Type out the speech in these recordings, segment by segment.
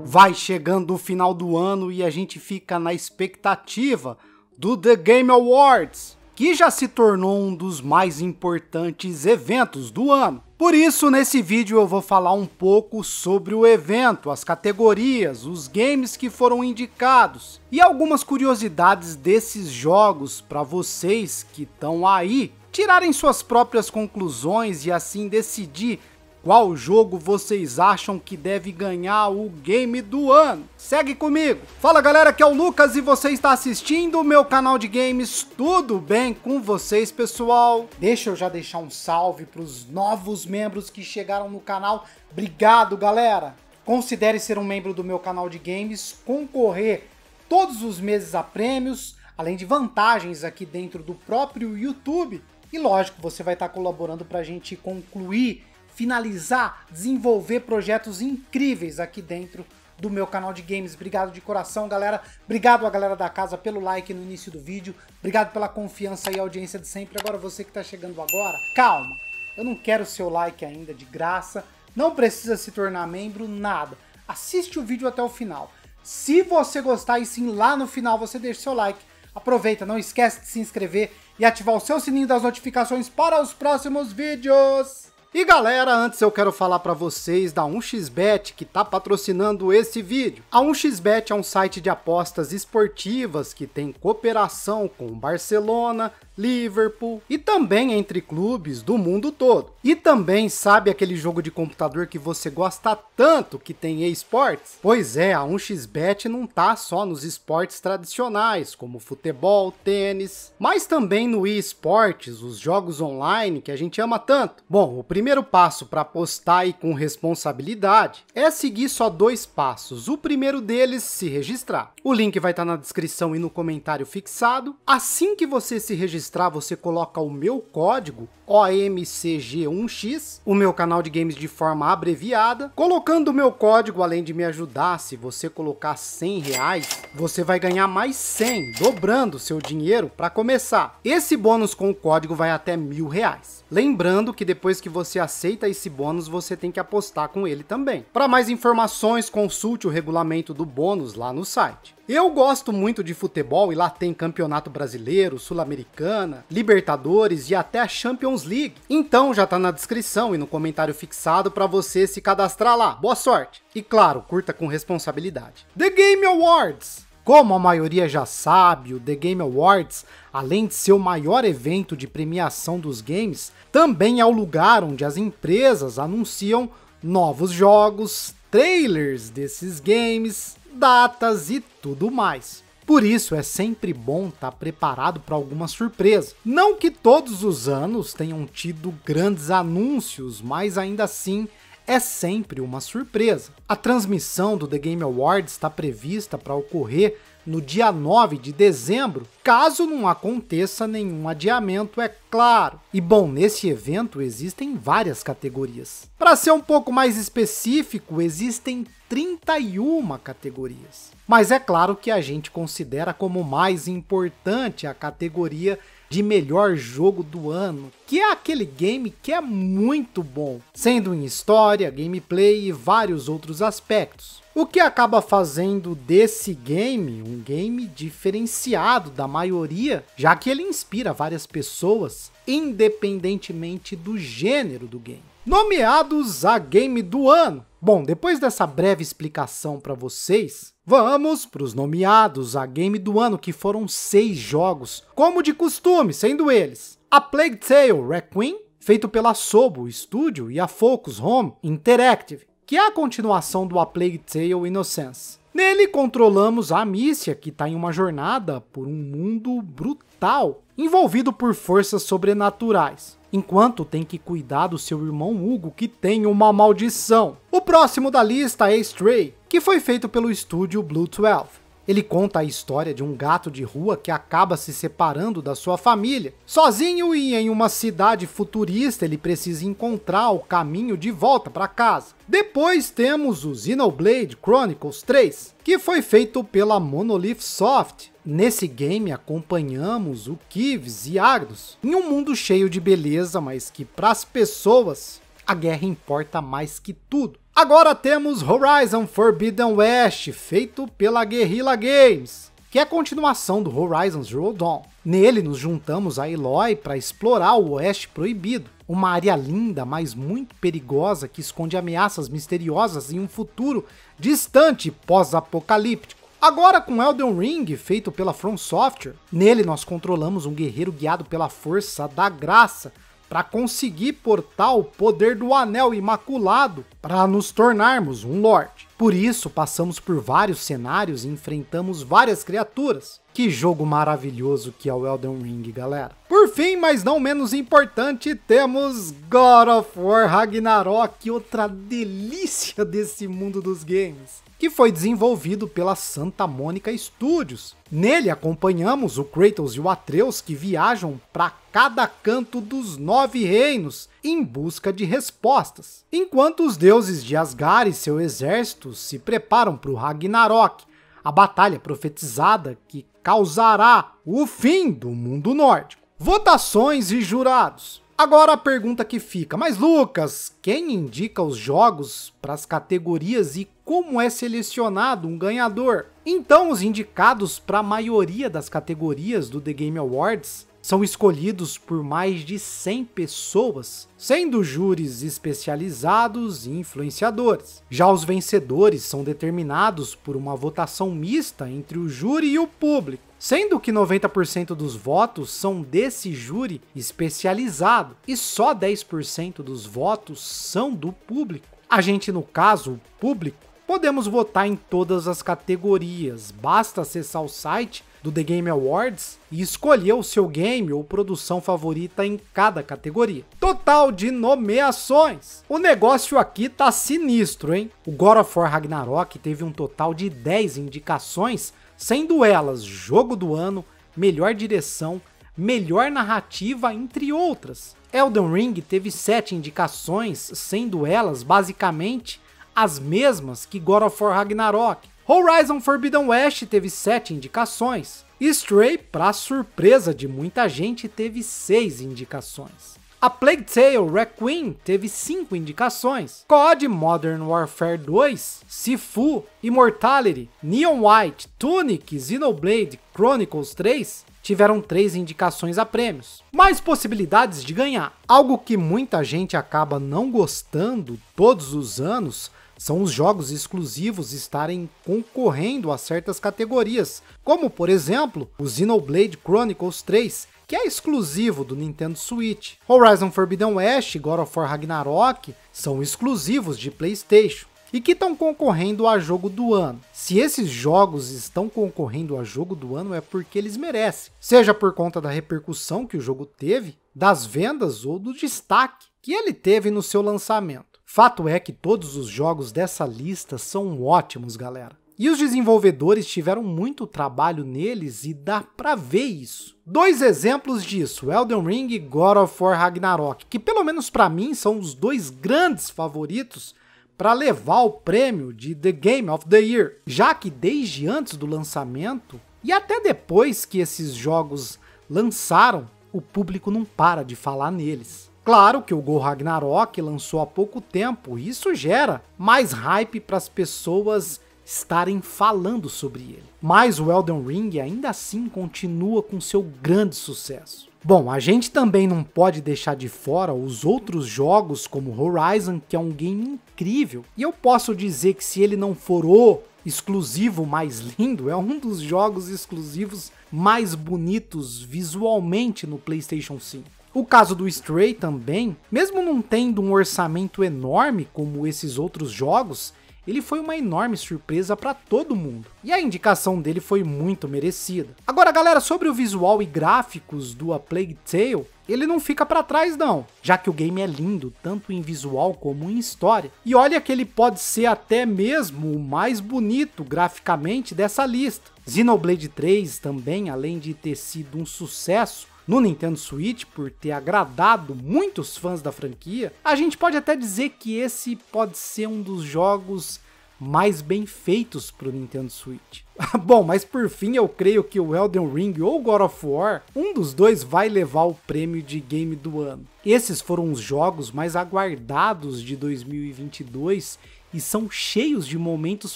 Vai chegando o final do ano e a gente fica na expectativa do The Game Awards, que já se tornou um dos mais importantes eventos do ano. Por isso, nesse vídeo eu vou falar um pouco sobre o evento, as categorias, os games que foram indicados e algumas curiosidades desses jogos para vocês que estão aí tirarem suas próprias conclusões e assim decidir qual jogo vocês acham que deve ganhar o game do ano? Segue comigo! Fala galera, aqui é o Lucas e você está assistindo o meu canal de games. Tudo bem com vocês, pessoal? Deixa eu já deixar um salve para os novos membros que chegaram no canal. Obrigado, galera! Considere ser um membro do meu canal de games, concorrer todos os meses a prêmios, além de vantagens aqui dentro do próprio YouTube. E lógico, você vai estar tá colaborando para a gente concluir finalizar, desenvolver projetos incríveis aqui dentro do meu canal de games. Obrigado de coração, galera. Obrigado a galera da casa pelo like no início do vídeo. Obrigado pela confiança e audiência de sempre. Agora você que está chegando agora, calma. Eu não quero seu like ainda de graça. Não precisa se tornar membro, nada. Assiste o vídeo até o final. Se você gostar e sim lá no final você deixa seu like. Aproveita, não esquece de se inscrever e ativar o seu sininho das notificações para os próximos vídeos. E galera, antes eu quero falar para vocês da 1xBet que está patrocinando esse vídeo. A 1xBet é um site de apostas esportivas que tem cooperação com Barcelona, Liverpool e também entre clubes do mundo todo. E também sabe aquele jogo de computador que você gosta tanto que tem esportes? Pois é, a 1xBet não tá só nos esportes tradicionais, como futebol, tênis, mas também no esportes, os jogos online que a gente ama tanto. Bom, o primeiro passo para apostar e com responsabilidade é seguir só dois passos. O primeiro deles, se registrar. O link vai estar tá na descrição e no comentário fixado. Assim que você se registrar registrar, você coloca o meu código OMCG1X, o meu canal de games de forma abreviada. Colocando o meu código, além de me ajudar, se você colocar 100 reais, você vai ganhar mais 100, dobrando seu dinheiro para começar. Esse bônus com o código vai até mil reais. Lembrando que depois que você aceita esse bônus, você tem que apostar com ele também. Para mais informações, consulte o regulamento do bônus lá no site. Eu gosto muito de futebol e lá tem Campeonato Brasileiro, Sul-Americana, Libertadores e até a Champions League. Então já tá na descrição e no comentário fixado para você se cadastrar lá. Boa sorte! E claro, curta com responsabilidade. The Game Awards! Como a maioria já sabe, o The Game Awards, além de ser o maior evento de premiação dos games, também é o lugar onde as empresas anunciam novos jogos, trailers desses games, datas e tudo mais. Por isso é sempre bom estar tá preparado para alguma surpresa. Não que todos os anos tenham tido grandes anúncios, mas ainda assim é sempre uma surpresa. A transmissão do The Game Awards está prevista para ocorrer no dia 9 de dezembro, caso não aconteça nenhum adiamento, é claro. E bom, nesse evento existem várias categorias. Para ser um pouco mais específico, existem 31 categorias. Mas é claro que a gente considera como mais importante a categoria de melhor jogo do ano, que é aquele game que é muito bom, sendo em história, gameplay e vários outros aspectos. O que acaba fazendo desse game um game diferenciado da maioria, já que ele inspira várias pessoas, independentemente do gênero do game nomeados a game do ano. Bom, depois dessa breve explicação para vocês, vamos para os nomeados a game do ano, que foram seis jogos, como de costume, sendo eles a Plague Tale Requiem, feito pela Sobo Studio e a Focus Home Interactive, que é a continuação do A Plague Tale Innocence. Nele controlamos a Amicia, que está em uma jornada por um mundo brutal, envolvido por forças sobrenaturais, enquanto tem que cuidar do seu irmão Hugo, que tem uma maldição. O próximo da lista é Stray, que foi feito pelo estúdio Blue 12. Ele conta a história de um gato de rua que acaba se separando da sua família. Sozinho e em uma cidade futurista, ele precisa encontrar o caminho de volta para casa. Depois temos o Xenoblade Chronicles 3, que foi feito pela Monolith Soft. Nesse game acompanhamos o Kives e Ardos em um mundo cheio de beleza, mas que para as pessoas a guerra importa mais que tudo. Agora temos Horizon Forbidden West, feito pela Guerrilla Games, que é a continuação do Horizon Zero Dawn. Nele nos juntamos a Eloy para explorar o Oeste Proibido, uma área linda, mas muito perigosa que esconde ameaças misteriosas em um futuro distante pós-apocalíptico. Agora com Elden Ring, feito pela From Software, nele nós controlamos um guerreiro guiado pela força da graça para conseguir portar o poder do Anel Imaculado para nos tornarmos um Lorde. Por isso, passamos por vários cenários e enfrentamos várias criaturas. Que jogo maravilhoso que é o Elden Ring, galera. Por fim, mas não menos importante, temos God of War Ragnarok, outra delícia desse mundo dos games, que foi desenvolvido pela Santa Mônica Studios. Nele acompanhamos o Kratos e o Atreus que viajam para cada canto dos nove reinos em busca de respostas. Enquanto os deuses de Asgard e seu exército se preparam para o Ragnarok, a batalha profetizada que causará o fim do mundo nórdico. Votações e jurados. Agora a pergunta que fica, mas Lucas, quem indica os jogos para as categorias e como é selecionado um ganhador? Então, os indicados para a maioria das categorias do The Game Awards são escolhidos por mais de 100 pessoas, sendo júris especializados e influenciadores. Já os vencedores são determinados por uma votação mista entre o júri e o público, sendo que 90% dos votos são desse júri especializado e só 10% dos votos são do público. A gente, no caso, o público, Podemos votar em todas as categorias, basta acessar o site do The Game Awards e escolher o seu game ou produção favorita em cada categoria. Total de nomeações. O negócio aqui tá sinistro, hein? O God of War Ragnarok teve um total de 10 indicações, sendo elas jogo do ano, melhor direção, melhor narrativa, entre outras. Elden Ring teve 7 indicações, sendo elas basicamente as mesmas que God of War Ragnarok. Horizon Forbidden West teve 7 indicações. E Stray, para surpresa de muita gente, teve 6 indicações. A Plague Tale Requiem teve 5 indicações, COD Modern Warfare 2, Sifu, Immortality, Neon White, Tunic, Xenoblade, Chronicles 3 tiveram 3 indicações a prêmios. Mais possibilidades de ganhar, algo que muita gente acaba não gostando todos os anos são os jogos exclusivos estarem concorrendo a certas categorias, como por exemplo o Xenoblade Chronicles 3, que é exclusivo do Nintendo Switch. Horizon Forbidden West e God of War Ragnarok são exclusivos de PlayStation e que estão concorrendo a jogo do ano. Se esses jogos estão concorrendo a jogo do ano é porque eles merecem, seja por conta da repercussão que o jogo teve, das vendas ou do destaque que ele teve no seu lançamento. Fato é que todos os jogos dessa lista são ótimos, galera. E os desenvolvedores tiveram muito trabalho neles e dá pra ver isso. Dois exemplos disso, Elden Ring e God of War Ragnarok, que pelo menos para mim são os dois grandes favoritos para levar o prêmio de The Game of the Year, já que desde antes do lançamento e até depois que esses jogos lançaram, o público não para de falar neles. Claro que o Gol Ragnarok lançou há pouco tempo e isso gera mais hype para as pessoas estarem falando sobre ele. Mas o Elden Ring ainda assim continua com seu grande sucesso. Bom, a gente também não pode deixar de fora os outros jogos como Horizon, que é um game incrível. E eu posso dizer que se ele não for o exclusivo mais lindo, é um dos jogos exclusivos mais bonitos visualmente no PlayStation 5. O caso do Stray também, mesmo não tendo um orçamento enorme como esses outros jogos, ele foi uma enorme surpresa para todo mundo. E a indicação dele foi muito merecida. Agora, galera, sobre o visual e gráficos do A Plague Tale, ele não fica para trás não, já que o game é lindo tanto em visual como em história. E olha que ele pode ser até mesmo o mais bonito graficamente dessa lista. Xenoblade 3 também, além de ter sido um sucesso, no Nintendo Switch por ter agradado muitos fãs da franquia, a gente pode até dizer que esse pode ser um dos jogos mais bem feitos para o Nintendo Switch. Bom, mas por fim eu creio que o Elden Ring ou God of War, um dos dois vai levar o prêmio de game do ano. Esses foram os jogos mais aguardados de 2022 e são cheios de momentos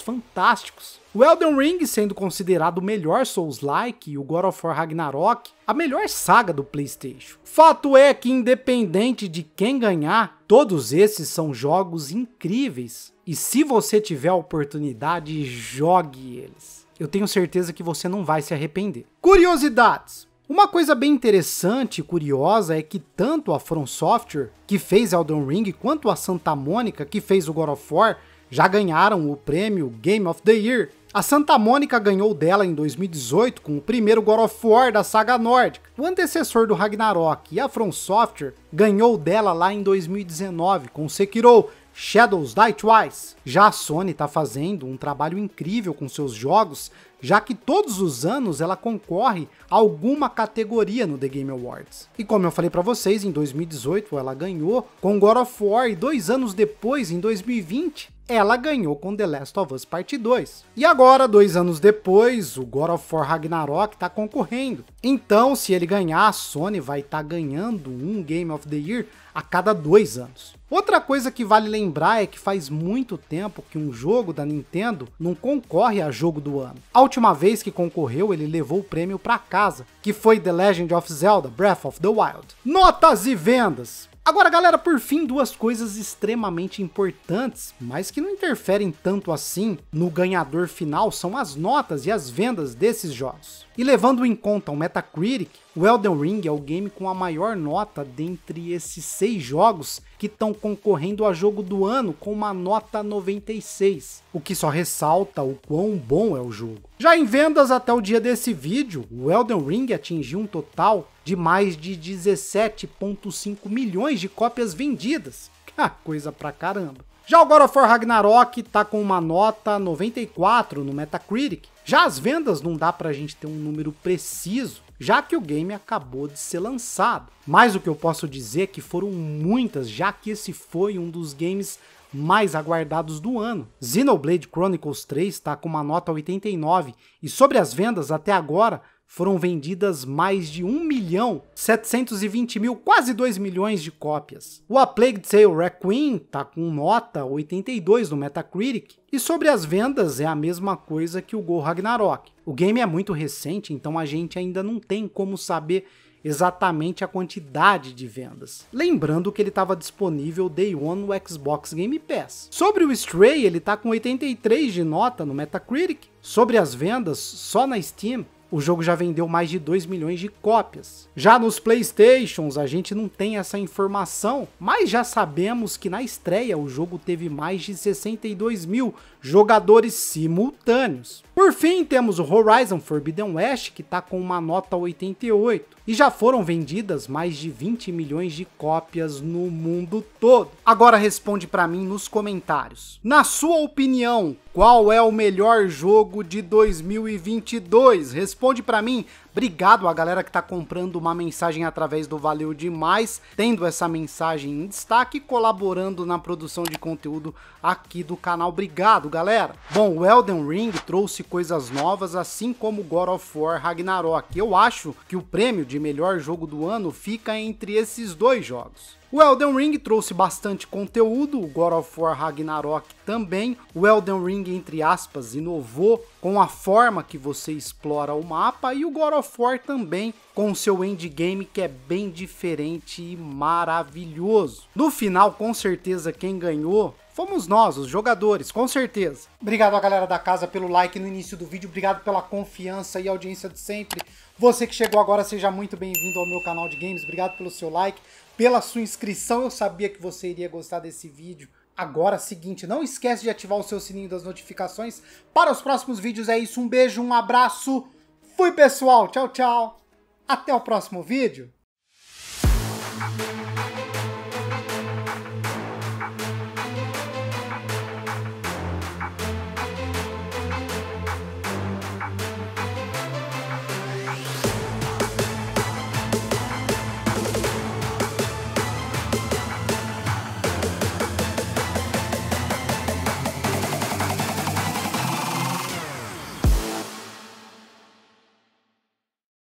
fantásticos. O Elden Ring sendo considerado o melhor Souls-like e o God of War Ragnarok a melhor saga do PlayStation. Fato é que, independente de quem ganhar, todos esses são jogos incríveis. E se você tiver a oportunidade, jogue eles. Eu tenho certeza que você não vai se arrepender. Curiosidades: uma coisa bem interessante e curiosa é que tanto a From Software, que fez Elden Ring, quanto a Santa Mônica, que fez o God of War, já ganharam o prêmio Game of the Year. A Santa Mônica ganhou dela em 2018 com o primeiro God of War da saga nórdica, o antecessor do Ragnarok, e a From Software ganhou dela lá em 2019 com Sekiro, Shadows Die Twice. Já a Sony está fazendo um trabalho incrível com seus jogos, já que todos os anos ela concorre a alguma categoria no The Game Awards. E como eu falei para vocês, em 2018 ela ganhou com God of War e dois anos depois, em 2020, ela ganhou com The Last of Us Part 2. E agora, dois anos depois, o God of War Ragnarok está concorrendo. Então, se ele ganhar, a Sony vai estar tá ganhando um Game of the Year a cada dois anos. Outra coisa que vale lembrar é que faz muito tempo que um jogo da Nintendo não concorre a jogo do ano. A última vez que concorreu, ele levou o prêmio para casa, que foi The Legend of Zelda Breath of the Wild. Notas e vendas! Agora, galera, por fim, duas coisas extremamente importantes, mas que não interferem tanto assim no ganhador final, são as notas e as vendas desses jogos. E levando em conta o Metacritic, o Elden Ring é o game com a maior nota dentre esses seis jogos que estão concorrendo a jogo do ano com uma nota 96, o que só ressalta o quão bom é o jogo. Já em vendas até o dia desse vídeo, o Elden Ring atingiu um total de mais de 17,5 milhões de cópias vendidas. Ah, coisa pra caramba. Já o God of War Ragnarok tá com uma nota 94 no Metacritic. Já as vendas não dá pra gente ter um número preciso, já que o game acabou de ser lançado. Mas o que eu posso dizer é que foram muitas, já que esse foi um dos games mais aguardados do ano. Xenoblade Chronicles 3 está com uma nota 89 e sobre as vendas até agora foram vendidas mais de 1 milhão 720 mil, quase 2 milhões de cópias. O A Plague Tale Requiem tá com nota 82 no Metacritic, e sobre as vendas é a mesma coisa que o Go Ragnarok. O game é muito recente, então a gente ainda não tem como saber exatamente a quantidade de vendas. Lembrando que ele estava disponível day one no Xbox Game Pass. Sobre o Stray, ele tá com 83 de nota no Metacritic. Sobre as vendas, só na Steam, o jogo já vendeu mais de 2 milhões de cópias. Já nos Playstations, a gente não tem essa informação, mas já sabemos que na estreia o jogo teve mais de 62 mil jogadores simultâneos. Por fim, temos o Horizon Forbidden West, que está com uma nota 88, e já foram vendidas mais de 20 milhões de cópias no mundo todo. Agora responde para mim nos comentários. Na sua opinião, qual é o melhor jogo de 2022? Responde responde para mim Obrigado a galera que está comprando uma mensagem através do Valeu Demais, tendo essa mensagem em destaque e colaborando na produção de conteúdo aqui do canal. Obrigado, galera! Bom, o Elden Ring trouxe coisas novas, assim como God of War Ragnarok. Eu acho que o prêmio de melhor jogo do ano fica entre esses dois jogos. O Elden Ring trouxe bastante conteúdo, o God of War Ragnarok também. O Elden Ring, entre aspas, inovou com a forma que você explora o mapa e o God of of War também, com seu endgame que é bem diferente e maravilhoso. No final, com certeza, quem ganhou Fomos nós, os jogadores, com certeza. Obrigado a galera da casa pelo like no início do vídeo, obrigado pela confiança e audiência de sempre. Você que chegou agora, seja muito bem-vindo ao meu canal de games, obrigado pelo seu like, pela sua inscrição, eu sabia que você iria gostar desse vídeo. Agora, seguinte, não esquece de ativar o seu sininho das notificações para os próximos vídeos, é isso, um beijo, um abraço Fui pessoal, tchau, tchau. Até o próximo vídeo.